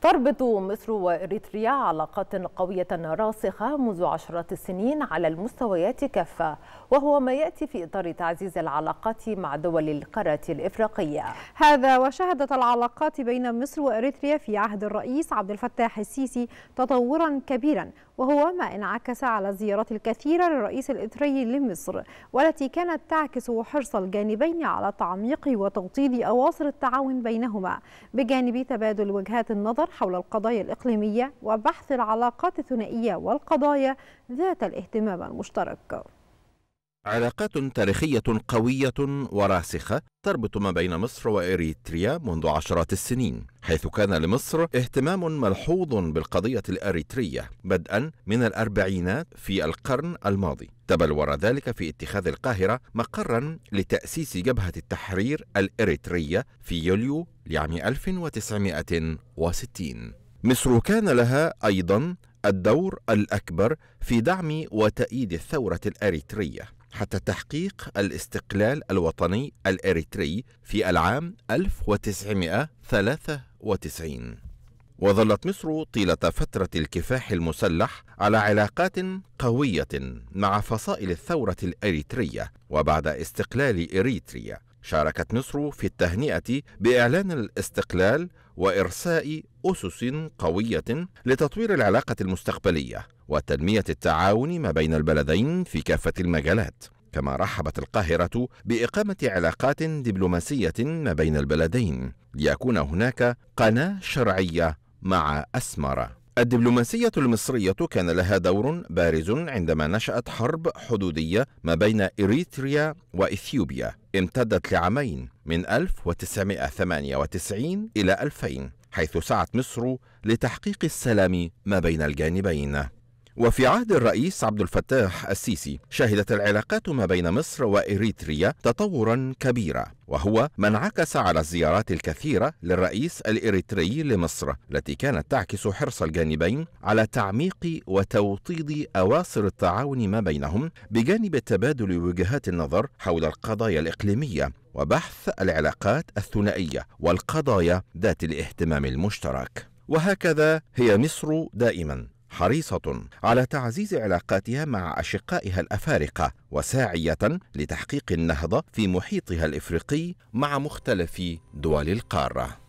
تربط مصر وإريتريا علاقات قوية راسخة منذ عشرات السنين على المستويات كافة وهو ما يأتي في إطار تعزيز العلاقات مع دول القارة الإفريقية هذا وشهدت العلاقات بين مصر وإريتريا في عهد الرئيس عبد الفتاح السيسي تطورا كبيرا وهو ما انعكس على الزيارات الكثيرة للرئيس الإتري لمصر والتي كانت تعكس حرص الجانبين على تعميق وتوطيد أواصر التعاون بينهما بجانب تبادل وجهات النظر حول القضايا الإقليمية وبحث العلاقات الثنائية والقضايا ذات الاهتمام المشترك علاقات تاريخية قوية وراسخة تربط ما بين مصر وإريتريا منذ عشرات السنين حيث كان لمصر اهتمام ملحوظ بالقضية الأريترية بدءا من الأربعينات في القرن الماضي تبلور ذلك في اتخاذ القاهرة مقرا لتأسيس جبهة التحرير الإريترية في يوليو لعام 1960 مصر كان لها أيضا الدور الأكبر في دعم وتأييد الثورة الأريترية حتى تحقيق الاستقلال الوطني الأريتري في العام 1993 وظلت مصر طيلة فترة الكفاح المسلح على علاقات قوية مع فصائل الثورة الأريترية وبعد استقلال إريتريا شاركت مصر في التهنئة بإعلان الاستقلال وارساء اسس قويه لتطوير العلاقه المستقبليه وتنميه التعاون ما بين البلدين في كافه المجالات كما رحبت القاهرة بإقامة علاقات دبلوماسية ما بين البلدين ليكون هناك قناة شرعية مع اسمره الدبلوماسية المصرية كان لها دور بارز عندما نشأت حرب حدودية ما بين إريتريا وإثيوبيا امتدت لعامين من 1998 إلى 2000 حيث سعت مصر لتحقيق السلام ما بين الجانبين وفي عهد الرئيس عبد الفتاح السيسي شهدت العلاقات ما بين مصر وإريتريا تطورا كبيرا وهو ما انعكس على الزيارات الكثيرة للرئيس الإريتري لمصر التي كانت تعكس حرص الجانبين على تعميق وتوطيد أواصر التعاون ما بينهم بجانب تبادل وجهات النظر حول القضايا الإقليمية وبحث العلاقات الثنائية والقضايا ذات الاهتمام المشترك وهكذا هي مصر دائما حريصة على تعزيز علاقاتها مع أشقائها الأفارقة وساعية لتحقيق النهضة في محيطها الإفريقي مع مختلف دول القارة